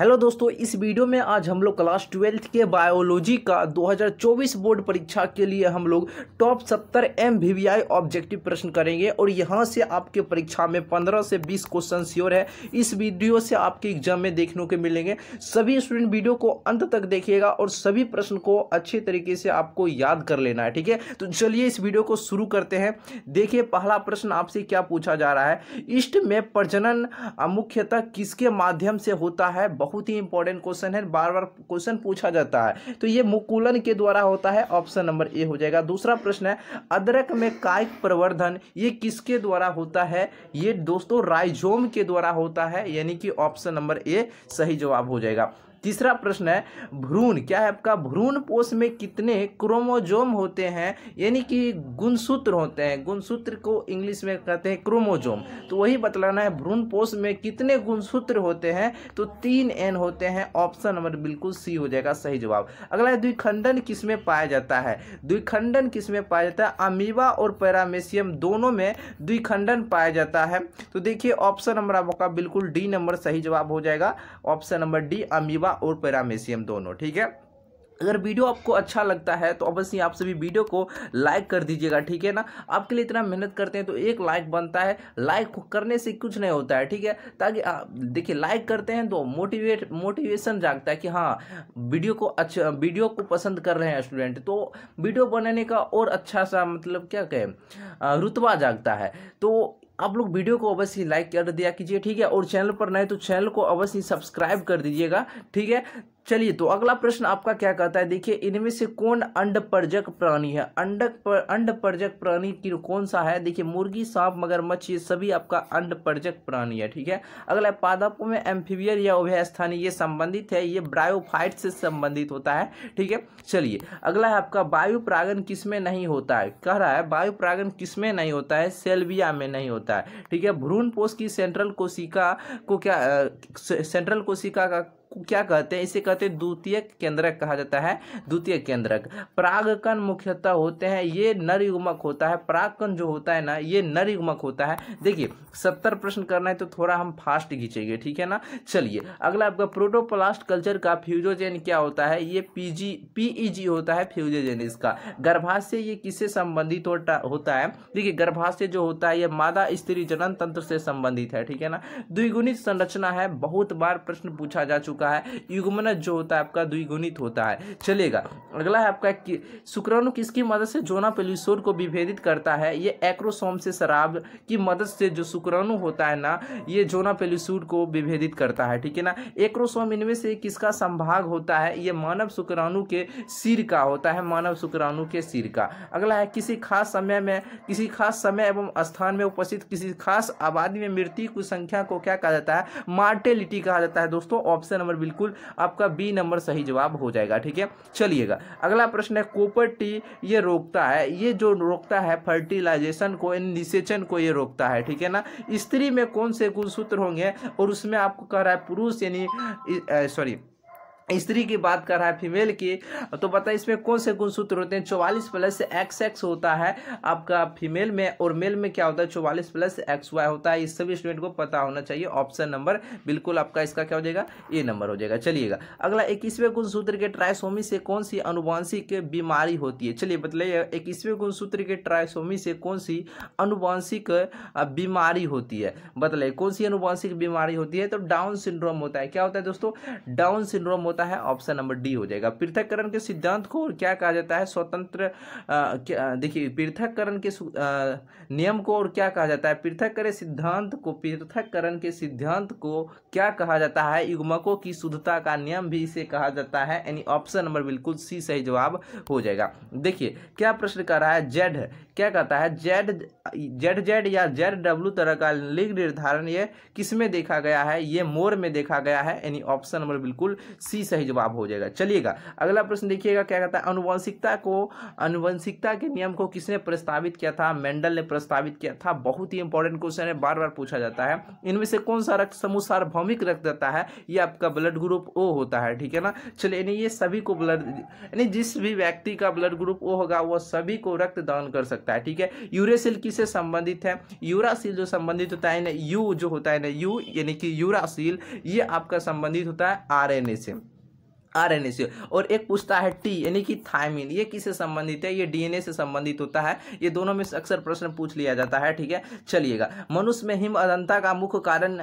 hello दोस्तों इस video में आज हम लोग क्लास ट्वेल्थ के बायोलॉजी का 2024 बोर्ड परीक्षा के लिए हम लोग top 70 M V V I objective प्रश्न करेंगे और यहां से आपके परीक्षा में 15 से 20 क्वेश्चन श्योर है इस वीडियो से आपके एग्जाम में देखने को मिलेंगे सभी स्टूडेंट वीडियो को अंत तक देखिएगा और सभी प्रश्न को अच्छे तरीके से आपको याद कर लेना है ठीक है तो चलिए इस वीडियो को शुरू करते हैं देखिए पहला प्रश्न आपसे क्या पूछा जा रहा है ईस्ट में प्रजनन मुख्यतः किसके माध्यम से होता है बहुत ही इंपॉर्टेंट क्वेश्चन है बार बार क्वेश्चन पूछा जाता है तो ये मुकुलन के द्वारा होता है ऑप्शन नंबर ए हो जाएगा दूसरा प्रश्न है अदरक में कायक प्रवर्धन ये किसके द्वारा होता है ये दोस्तों राइजोम के द्वारा होता है यानी कि ऑप्शन नंबर ए सही जवाब हो जाएगा तीसरा प्रश्न है भ्रूण क्या है आपका भ्रूण पोष में कितने क्रोमोजोम होते हैं यानी कि गुणसूत्र होते हैं गुणसूत्र को इंग्लिश में कहते हैं क्रोमोजोम तो वही बतलाना है भ्रूण पोष में कितने गुणसूत्र होते हैं तो तीन एन होते हैं ऑप्शन नंबर बिल्कुल सी हो जाएगा सही जवाब अगला है द्विखंडन किस में पाया जाता है द्विखंडन किस में पाया जाता है अमीबा और पैरामेशियम दोनों में द्विखंडन पाया जाता है तो देखिए ऑप्शन नंबर आपका बिल्कुल डी नंबर सही जवाब हो जाएगा option number D amoeba para और पैरामेशियम दोनों ठीक है अगर वीडियो आपको अच्छा लगता है तो अवश्य आप सभी वीडियो को लाइक कर दीजिएगा ठीक है ना आपके लिए इतना मेहनत करते हैं तो एक लाइक बनता है लाइक करने से कुछ नहीं होता है ठीक है ताकि देखिए लाइक करते हैं तो मोटिवेट मोटिवेशन जागता है कि हाँ वीडियो को अच्छा वीडियो को पसंद कर रहे हैं स्टूडेंट तो वीडियो बनाने का और अच्छा सा मतलब क्या कहें रुतबा जागता है तो आप लोग वीडियो को अवश्य लाइक कर दिया कीजिए ठीक है और चैनल पर नए तो चैनल को अवश्य सब्सक्राइब कर दीजिएगा ठीक है चलिए तो अगला प्रश्न आपका क्या कहता है देखिए इनमें से कौन अंडपरजक प्राणी है अंड पर अंडपरजक प्राणी की कौन सा है देखिए मुर्गी सांप मगरमच्छ ये सभी आपका अंड प्रजक प्राणी है ठीक है अगला पादपों में एम्फीबियर या उभयस्थानी ये संबंधित है ये ब्रायोफाइट से संबंधित होता है ठीक है चलिए अगला है आपका वायु प्रागन किसमें नहीं होता है कह रहा है वायु प्रागन किसमें नहीं होता है सेल्विया में नहीं होता है ठीक है भ्रूण पोष की सेंट्रल कोशिका को क्या सेंट्रल कोशिका का क्या कहते हैं इसे कहते हैं द्वितीय केंद्रक कहा जाता है द्वितीय केंद्रक परागकण मुख्यतः होते हैं ये नर युग्मक होता है परागकण जो होता है ना ये नर युग्मक होता है देखिए सत्तर प्रश्न करना है तो थोड़ा हम फास्ट खींचेंगे ठीक है ना चलिए अगला आपका प्रोटोप्लास्ट कल्चर का फ्यूजोजेन क्या होता है ये पीजी पीईजी होता है फ्यूजोजेन इसका गर्भाशय ये किससे संबंधित होता है देखिए गर्भाशय जो होता है ये मादा स्त्री जनन तंत्र से संबंधित है ठीक है ना द्विगुणित संरचना है बहुत बार प्रश्न पूछा जा चुका होता है युग्मनज जो होता है आपका द्विगुणित होता है चलेगा अगला है आपका कि, शुक्राणु किसकी मदद से जोना पेलिसोर को विभेदित करता है ये एक्रोसोम से शराब की मदद से जो शुक्राणु होता है ना ये जोना पेलिसूड को विभेदित करता है ठीक है ना एक्रोसोम इनमें से किसका संभाग होता है ये मानव शुक्राणु के सिर का होता है मानव शुक्राणु के सिर का अगला है किसी खास समय में किसी खास समय एवं स्थान में उपस्थित किसी खास आबादी में मृत्यु की संख्या को क्या कहा जाता है मार्टेलिटी कहा जाता है दोस्तों ऑप्शन नंबर पर बिल्कुल आपका बी नंबर सही जवाब हो जाएगा ठीक है चलिएगा अगला प्रश्न है कोपर टी ये रोकता है ये जो रोकता है फर्टिलाइजेशन को निषेचन को ये रोकता है ठीक है ना स्त्री में कौन से गुणसूत्र होंगे और उसमें आपको कह रहा है पुरुष यानी सॉरी स्त्री की बात कर रहा है फीमेल की तो बताए इसमें कौन से गुणसूत्र होते हैं चौवालीस प्लस एक्स एक्स होता है आपका फीमेल में और मेल में क्या होता है चौवालीस प्लस एक्स वाई होता है इस सभी स्टूडेंट को पता होना चाहिए ऑप्शन नंबर बिल्कुल आपका इसका क्या हो जाएगा ए नंबर हो जाएगा चलिएगा अगला इक्कीसवें गुणसूत्र के ट्राइसोमी से कौन सी अनुवांशिक बीमारी होती है चलिए बताइए इक्कीसवें गुणसूत्र के ट्राइसोमी से कौन सी अनुवांशिक बीमारी होती है बताइए कौन सी अनुवांशिक बीमारी होती है तो डाउन सिंड्रोम होता है क्या होता है दोस्तों डाउन सिंड्रोम होता है ऑप्शन नंबर डी हो जाएगा पृथककरण के सिद्धांत को क्या कहा जाता है स्वतंत्र देखिए पृथककरण के नियम को और क्या कहा जाता है पृथककरण सिद्धांत को पृथककरण के सिद्धांत को क्या कहा जाता है युग्मकों की शुद्धता का नियम भी इसे कहा जाता है यानी ऑप्शन नंबर बिल्कुल सी सही जवाब हो जाएगा देखिए क्या प्रश्न कर रहा है जेड क्या कहता है जेड जेड जेड या जेड डब्ल्यू तरह का लिंग निर्धारण ये किसमें देखा गया है ये मोर में देखा गया है यानी ऑप्शन नंबर बिल्कुल सी सी सही जवाब हो जाएगा चलिएगा अगला प्रश्न देखिएगा क्या कहता है अनुवंशिकता को अनुवंशिकता के नियम को किसने प्रस्तावित किया था मेंडल ने प्रस्तावित किया था बहुत ही इंपॉर्टेंट क्वेश्चन है बार बार पूछा जाता है इनमें से कौन सा रक्त समूह सार्वभौमिक रक्त देता है ये आपका ब्लड ग्रुप ओ होता है ठीक है ना चलिए यानी ये सभी को ब्लड यानी जिस भी व्यक्ति का ब्लड ग्रुप ओ होगा वह सभी को रक्त दान कर सकता है ठीक है यूरेसिल किससे संबंधित है यूरासिल जो संबंधित होता है ना यू जो होता है ना यू यानी कि यूरासिल ये आपका संबंधित होता है आरएनए से आरएनए से और एक पूछता है टी यानी कि थायमिन ये किससे संबंधित है ये डीएनए से संबंधित होता है ये दोनों में अक्सर प्रश्न पूछ लिया जाता है ठीक है चलिएगा मनुष्य में हिम अदंता का मुख्य कारण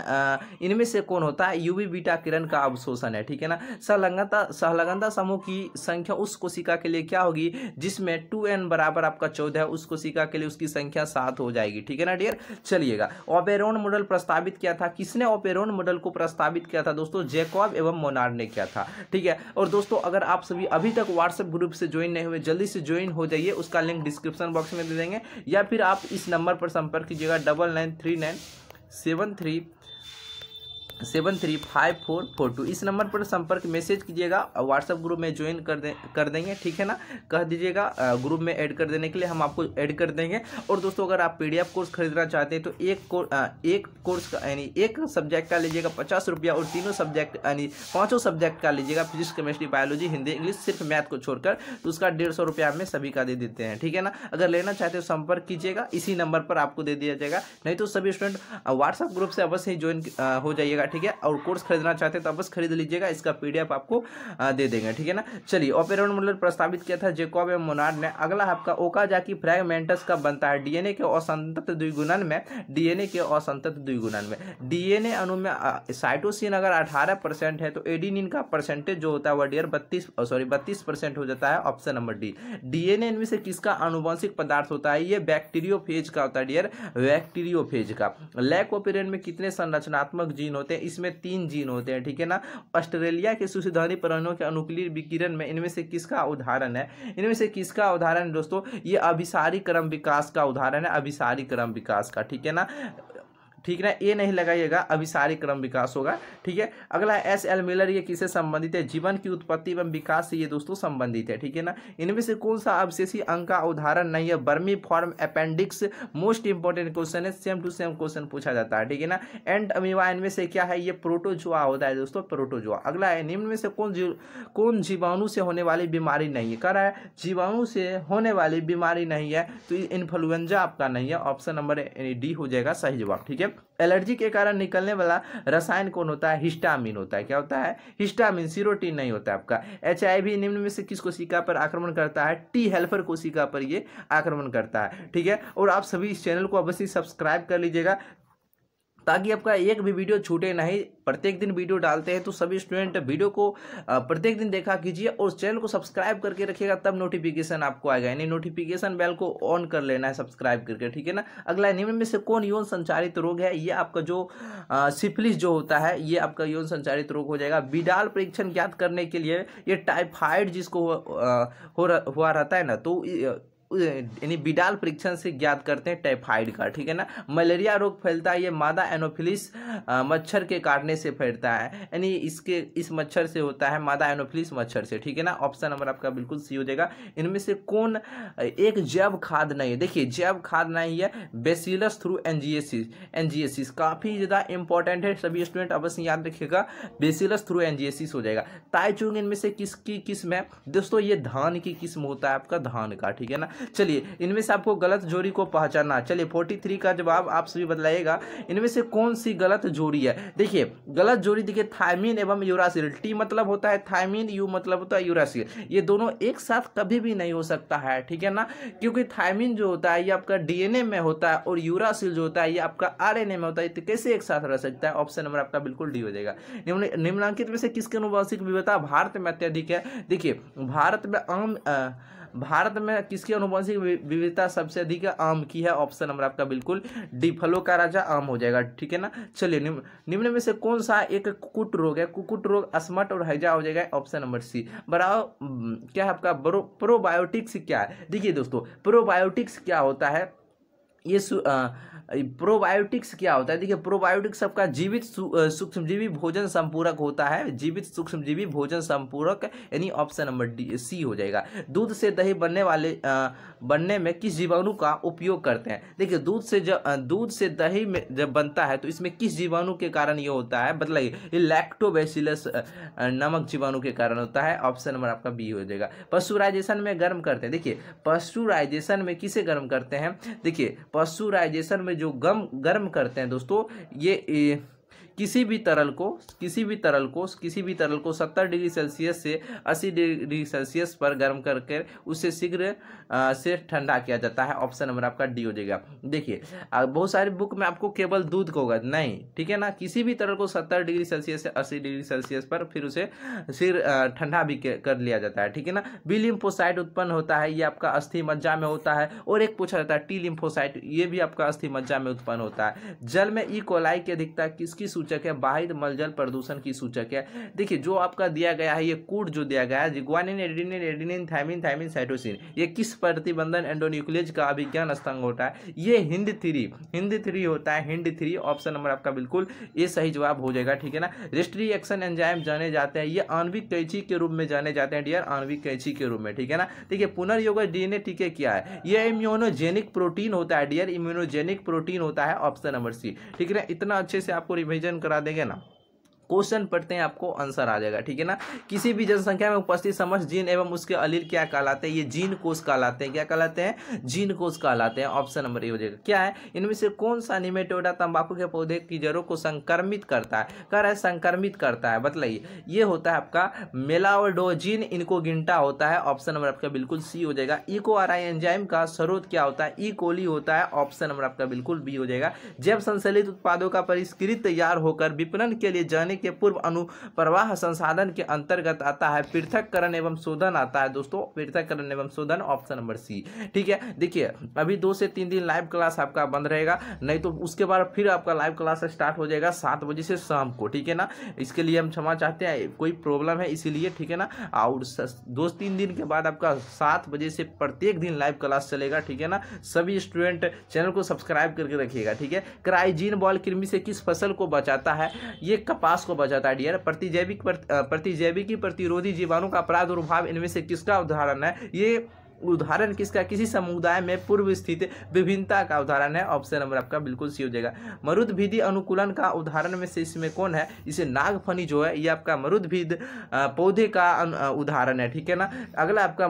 इनमें से कौन होता है यूवी बीटा किरण का अवशोषण है ठीक है ना सहलग्नता सहलग्नता समूह की संख्या उस कोशिका के लिए क्या होगी जिसमें टू एन बराबर आपका चौदह है उस कोशिका के लिए उसकी संख्या सात हो जाएगी ठीक है ना डियर चलिएगा ओपेरोन मॉडल प्रस्तावित किया था किसने ओपेरोन मॉडल को प्रस्तावित किया था दोस्तों जेकॉब एवं मोनार ने किया था ठीक है और दोस्तों अगर आप सभी अभी तक व्हाट्सएप ग्रुप से ज्वाइन नहीं हुए जल्दी से ज्वाइन हो जाइए उसका लिंक डिस्क्रिप्शन बॉक्स में दे देंगे या फिर आप इस नंबर पर संपर्क कीजिएगा double nine three nine seven three seven three five four four two इस नंबर पर संपर्क मैसेज कीजिएगा व्हाट्सएप ग्रुप में ज्वाइन कर दे कर देंगे ठीक है ना कह दीजिएगा ग्रुप में ऐड कर देने के लिए हम आपको ऐड कर देंगे और दोस्तों अगर आप पीडीएफ कोर्स खरीदना चाहते हैं तो एक को, आ, एक कोर्स का यानी एक सब्जेक्ट का लीजिएगा पचास रुपया और तीनों सब्जेक्ट यानी पाँचों सब्जेक्ट का लीजिएगा physics chemistry biology Hindi English सिर्फ मैथ को छोड़कर तो उसका डेढ़ सौ रुपया हमें सभी का दे देते हैं ठीक है ना अगर लेना चाहते हो संपर्क कीजिएगा इसी नंबर पर आपको दे दिया जाएगा नहीं तो सभी स्टूडेंट व्हाट्सएप ग्रुप से अवश्य ही ज्वाइन हो जाइएगा ठीक है और कोर्स खरीदना चाहते हैं तो बस खरीद लीजिएगा इसका पीडीएफ आपको दे देंगे ठीक है ना चलिए ऑपेरन मॉडल प्रस्तावित किया था जेकॉब एम मोनार्ड ने अगला आपका की फ्रैगमेंटस का बनता है डीएनए के असंतत द्विगुणन में डीएनए के असंतत द्विगुणन में डीएनए अणु में साइटोसिन अगर अठारह है तो एडीनिन का परसेंटेज जो होता है वह डियर बत्तीस सॉरी बत्तीस हो जाता है ऑप्शन नंबर डी डीएनए इनमें से किसका अनुवंशिक पदार्थ होता है ये बैक्टीरियोफेज का होता है डियर बैक्टीरियोफेज का लैक ओपेरियन में कितने संरचनात्मक जीन होते होते हैं इसमें तीन जीन होते हैं ठीक है ना ऑस्ट्रेलिया के सुषुधानी प्रणों के अनुकूलीय विकिरण में इनमें से किसका उदाहरण है इनमें से किसका उदाहरण दोस्तों ये अभिसारी क्रम विकास का उदाहरण है अभिसारी क्रम विकास का ठीक है ना ठीक है ये नहीं लगाइएगा अभी सारी क्रम विकास होगा ठीक है अगला एस एल मिलर ये किससे संबंधित है जीवन की उत्पत्ति एवं विकास से ये दोस्तों संबंधित है ठीक है ना इनमें से कौन सा अवशेषी अंग का उदाहरण नहीं है vermiform appendix most important question है सेम टू सेम क्वेश्चन पूछा जाता है ठीक है ना एंड अमीवा इनमें से क्या है ये प्रोटोजुआ होता है दोस्तों प्रोटोजुआ अगला है निम्न में से कौन जीव कौन जीवाणु से होने वाली बीमारी नहीं है कर रहा है जीवाणु से होने वाली बीमारी नहीं है तो इन्फ्लुएंजा आपका नहीं है ऑप्शन नंबर डी हो जाएगा सही जवाब ठीक है एलर्जी के कारण निकलने वाला रसायन कौन होता है हिस्टामिन होता है क्या होता है हिस्टामिन सीरोटीन नहीं होता है आपका एच निम्न में से किस कोशिका पर आक्रमण करता है टी हेल्पर कोशिका पर ये आक्रमण करता है ठीक है और आप सभी इस चैनल को अवश्य सब्सक्राइब कर लीजिएगा ताकि आपका एक भी वीडियो छूटे नहीं प्रत्येक दिन वीडियो डालते हैं तो सभी स्टूडेंट वीडियो को प्रत्येक दिन देखा कीजिए और चैनल को सब्सक्राइब करके रखिएगा तब नोटिफिकेशन आपको आएगा यानी नोटिफिकेशन बेल को ऑन कर लेना है सब्सक्राइब करके ठीक है ना अगला निम्न में से कौन यौन संचारित रोग है ये आपका जो सिफिलिस जो होता है ये आपका यौन संचारित रोग हो जाएगा विडाल परीक्षण ज्ञात करने के लिए ये टाइफाइड जिसको हुआ रहता है ना तो यानी बिडाल परीक्षण से ज्ञात करते हैं टाइफाइड का ठीक है ना मलेरिया रोग फैलता है ये मादा एनोफिलिस मच्छर के काटने से फैलता है यानी इसके इस मच्छर से होता है मादा एनोफिलिस मच्छर से ठीक है ना ऑप्शन नंबर आपका बिल्कुल सी हो जाएगा इनमें से कौन एक जैव खाद नहीं है देखिए जैव खाद नहीं है बेसिलस थ्रू एनजीएसिस एनजीएसिस काफ़ी ज़्यादा इंपॉर्टेंट है सभी स्टूडेंट अवश्य याद रखिएगा बेसिलस थ्रू एनजीएसिस हो जाएगा ताइचुंग इनमें से किसकी किस्म है दोस्तों ये धान की किस्म होता है आपका धान का ठीक है ना चलिए इनमें से आपको गलत जोड़ी को पहचानना चलिए फोर्टी थ्री का जवाब आप सभी बताइएगा इनमें से कौन सी गलत जोड़ी है देखिए गलत जोड़ी देखिए थायमिन एवं यूरासिल टी मतलब होता है थायमिन यू मतलब होता है यूरासिल ये दोनों एक साथ कभी भी नहीं हो सकता है ठीक है ना क्योंकि थायमिन जो होता है ये आपका डीएनए में होता है और यूरासिल जो होता है ये आपका ए में होता है तो कैसे एक साथ रह सकता है ऑप्शन नंबर आपका बिल्कुल डी हो जाएगा निम्नलिखित में से किसके अनुवांशिक विविधता भारत में अत्यधिक है देखिए भारत में आम भारत में किसकी अनुवंशिक विविधता सबसे अधिक आम की है ऑप्शन नंबर आपका बिल्कुल डी फलों का राजा आम हो जाएगा ठीक है ना चलिए निम्न निम्न में से कौन सा एक कुकुट रोग है कुकुट रोग अस्मट और हैजा हो जाएगा ऑप्शन नंबर सी बराबर क्या है आपका प्रोबायोटिक्स क्या है देखिए दोस्तों प्रोबायोटिक्स क्या होता है ये प्रोबायोटिक्स क्या होता है देखिए प्रोबायोटिक्स सबका जीवित सूक्ष्मजीवी भोजन संपूरक होता है जीवित सूक्ष्मजीवी भोजन संपूरक यानी ऑप्शन नंबर डी सी हो जाएगा दूध से दही बनने वाले बनने में किस जीवाणु का उपयोग करते हैं देखिए दूध से जब दूध से दही में जब बनता है तो इसमें किस जीवाणु के कारण ये होता है बतलाइए ये लैक्टोबेसिलस नमक जीवाणु के कारण होता है ऑप्शन नंबर आपका बी हो जाएगा पशुराइजेशन में गर्म करते हैं देखिए पशुराइजेशन में किसे गर्म करते हैं देखिए पशुराइजेशन में जो गम गर्म करते हैं दोस्तों ये किसी भी तरल को किसी भी तरल को किसी भी तरल को सत्तर डिग्री सेल्सियस से अस्सी डिग्री सेल्सियस पर गर्म करके उसे शीघ्र से ठंडा किया जाता है ऑप्शन नंबर आपका डी हो जाएगा देखिए बहुत सारी बुक में आपको केवल दूध को होगा नहीं ठीक है ना किसी भी तरल को सत्तर डिग्री सेल्सियस से अस्सी डिग्री सेल्सियस पर फिर उसे सिर ठंडा भी कर लिया जाता है ठीक है ना बी लिम्फोसाइट उत्पन्न होता है ये आपका अस्थि मज्जा में होता है और एक पूछा जाता है टी लिम्फोसाइट ये भी आपका अस्थि मज्जा में उत्पन्न होता है जल में ई कोलाई की अधिकता किसकी सूचक है बाहिर मल जल प्रदूषण की सूचक है देखिए जो आपका दिया गया है ये कूट जो दिया गया है guanine adenine adenine thymine thymine cytosine ये किस प्रतिबंधन एंडोन्यूक्लियज का अभिज्ञान स्तंग होता है ये हिंद थ्री हिंद थ्री होता है हिंड थ्री ऑप्शन नंबर आपका बिल्कुल ये सही जवाब हो जाएगा ठीक है ना रेस्ट्रिएक्शन एंजाइम जाने जाते हैं ये आणविक कैची के रूप में जाने जाते हैं डियर आणविक कैची के रूप में ठीक है ना ठीक है पुनर्योग डीएनए टीके क्या है ये इम्यूनोजेनिक प्रोटीन होता है डियर इम्यूनोजेनिक प्रोटीन होता है ऑप्शन नंबर सी ठीक है ना इतना अच्छे से आपको रिविजन रिटर्न करा देंगे ना क्वेश्चन पढ़ते हैं आपको आंसर आ जाएगा ठीक है ना किसी भी जनसंख्या में उपस्थित समस्त जीन एवं उसके अलील क्या कहलाते हैं ये जीन कोष कहलाते हैं क्या कहलाते हैं जीन कोष कहलाते हैं ऑप्शन नंबर ए हो जाएगा क्या है इनमें से कौन सा निमेटोडा तंबाकू के पौधे की जड़ों को संक्रमित करता है रहा है संक्रमित करता है बतलाइए ये होता है आपका मेलाओडोजिन इनको गिनटा होता है ऑप्शन नंबर आपका बिल्कुल सी हो जाएगा इको आर आई एंजाइम का स्रोत क्या होता है ई कोली होता है ऑप्शन नंबर आपका बिल्कुल बी हो जाएगा जैव संश्लित उत्पादों का परिष्कृत तैयार होकर विपणन के लिए जाने के पूर्व अनुप्रवाह संसाधन के अंतर्गत आता है पृथककरण एवं शोधन आता है दोस्तों पृथककरण एवं शोधन ऑप्शन नंबर सी ठीक है देखिए अभी दो से तीन दिन लाइव क्लास आपका बंद रहेगा नहीं तो उसके बाद फिर आपका लाइव क्लास स्टार्ट हो जाएगा सात बजे से शाम को ठीक है ना इसके लिए हम क्षमा चाहते हैं कोई प्रॉब्लम है इसीलिए ठीक है ना और दो तीन दिन के बाद आपका सात बजे से प्रत्येक दिन लाइव क्लास चलेगा ठीक है ना सभी स्टूडेंट चैनल को सब्सक्राइब करके रखिएगा ठीक है क्राइजीन बॉल कृमि से किस फसल को बचाता है ये कपास को को बचाता है डियर प्रतिजैविक प्रतिजैविकी प्रतिरोधी जीवाणु का प्रादुर्भाव इनमें से किसका उदाहरण है ये उदाहरण किसका किसी समुदाय में पूर्व स्थित विभिन्नता का उदाहरण है ऑप्शन नंबर आपका बिल्कुल सी हो जाएगा मरुद अनुकूलन का उदाहरण में से इसमें कौन है इसे नागफनी जो है ये आपका मरुदभिद पौधे का उदाहरण है ठीक है ना अगला आपका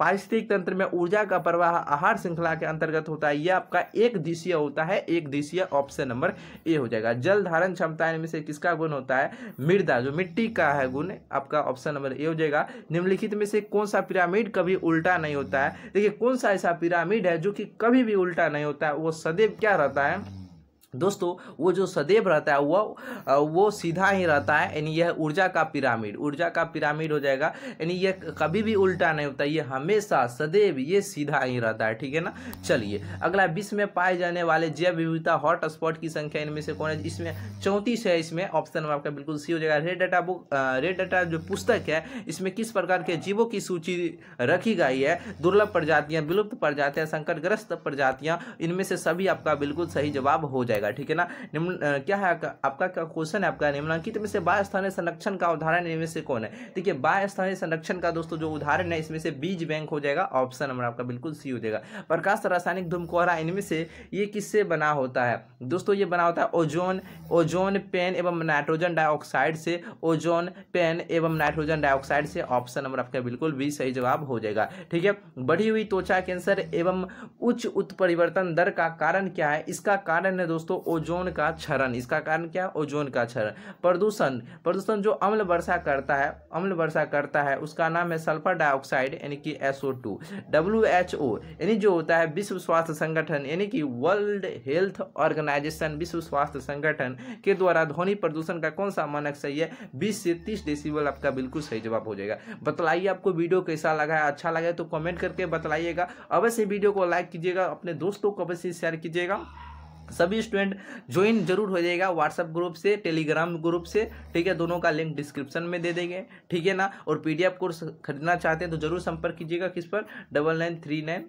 पारिस्थितिक तंत्र में ऊर्जा का प्रवाह आहार श्रृंखला के अंतर्गत होता है यह आपका एक दिशीय होता है एक दिशीय ऑप्शन नंबर ए हो जाएगा जल धारण क्षमता इनमें से किसका गुण होता है मृदा जो मिट्टी का है गुण आपका ऑप्शन नंबर ए हो जाएगा निम्नलिखित में से कौन सा पिरामिड कभी उल्टा नहीं होता है देखिए कौन सा ऐसा पिरामिड है जो कि कभी भी उल्टा नहीं होता है वो सदैव क्या रहता है दोस्तों वो जो सदैव रहता है वो वो सीधा ही रहता है यानी यह ऊर्जा का पिरामिड ऊर्जा का पिरामिड हो जाएगा यानी यह कभी भी उल्टा नहीं होता ये हमेशा सदैव ये सीधा ही रहता है ठीक है ना चलिए अगला विश्व में पाए जाने वाले जैव विविधता हॉटस्पॉट की संख्या इनमें से कौन है इसमें चौंतीस है इसमें ऑप्शन में आपका बिल्कुल सी हो जाएगा red data book red data जो पुस्तक है इसमें किस प्रकार के जीवों की सूची रखी गई है दुर्लभ प्रजातियाँ विलुप्त प्रजातियाँ संकटग्रस्त प्रजातियाँ इनमें से सभी आपका बिल्कुल सही जवाब हो जाएगा जाएगा ठीक है ना निम्न क्या है आपका क्या क्वेश्चन है आपका निम्नांकित में से बाय स्थानीय संरक्षण का उदाहरण इनमें से कौन है ठीक है बाय स्थानीय संरक्षण का दोस्तों जो उदाहरण है इसमें से बीज बैंक हो जाएगा ऑप्शन नंबर आपका बिल्कुल सी हो जाएगा प्रकाश रासायनिक धूम कोहरा इनमें से ये किससे बना होता है दोस्तों ये बना होता है ओजोन ओजोन पेन एवं नाइट्रोजन डाइऑक्साइड से ओजोन पेन एवं नाइट्रोजन डाइऑक्साइड से ऑप्शन नंबर आपका बिल्कुल भी सही जवाब हो जाएगा ठीक है बढ़ी हुई त्वचा कैंसर एवं उच्च उत्परिवर्तन दर का कारण क्या है इसका कारण है दोस्तों तो ओजोन का क्षरण इसका कारण क्या ओजोन का क्षरण प्रदूषण प्रदूषण जो अम्ल वर्षा करता है अम्ल वर्षा करता है उसका नाम है सल्फर डाइऑक्साइड यानी कि SO two W H O यानी जो होता है विश्व स्वास्थ्य संगठन यानी कि वर्ल्ड हेल्थ ऑर्गेनाइजेशन विश्व स्वास्थ्य संगठन के द्वारा ध्वनि प्रदूषण का कौन सा मानक सही है बीस से तीस डेसीबल आपका बिल्कुल सही जवाब हो जाएगा बतलाइए आपको वीडियो कैसा लगा है अच्छा लगा है तो कमेंट करके बतलाइएगा अवश्य वीडियो को लाइक कीजिएगा अपने दोस्तों को अवश्य शेयर कीजिएगा सभी स्टूडेंट ज्वाइन जरूर हो जाएगा व्हाट्सअप ग्रुप से टेलीग्राम ग्रुप से ठीक है दोनों का लिंक डिस्क्रिप्शन में दे देंगे ठीक है ना और पीडीएफ कोर्स खरीदना चाहते हैं तो जरूर संपर्क कीजिएगा किस पर double nine three nine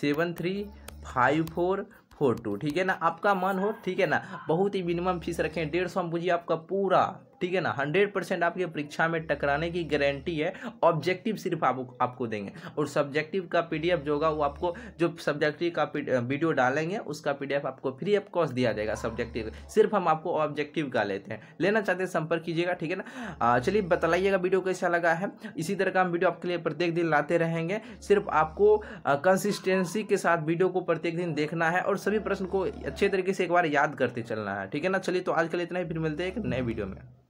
seven three five four four two ठीक है ना आपका मन हो ठीक है ना बहुत ही मिनिमम फीस रखें डेढ़ सौ हम बुझिए आपका पूरा ठीक है ना हंड्रेड परसेंट आपके परीक्षा में टकराने की गारंटी है ऑब्जेक्टिव सिर्फ आप, आपको देंगे और सब्जेक्टिव का पीडीएफ जो होगा वो आपको जो सब्जेक्टिव का वीडियो डालेंगे उसका पीडीएफ आपको फ्री ऑफ कॉस्ट दिया जाएगा सब्जेक्टिव सिर्फ हम आपको ऑब्जेक्टिव का लेते हैं लेना चाहते हैं संपर्क कीजिएगा ठीक है ना चलिए बताइएगा वीडियो कैसा लगा है इसी तरह का हम वीडियो आपके लिए प्रत्येक दिन लाते रहेंगे सिर्फ आपको कंसिस्टेंसी के साथ वीडियो को प्रत्येक दिन देखना है और सभी प्रश्न को अच्छे तरीके से एक बार याद करते चलना है ठीक है ना चलिए तो आज के लिए इतना ही फिर मिलते हैं एक नए वीडियो में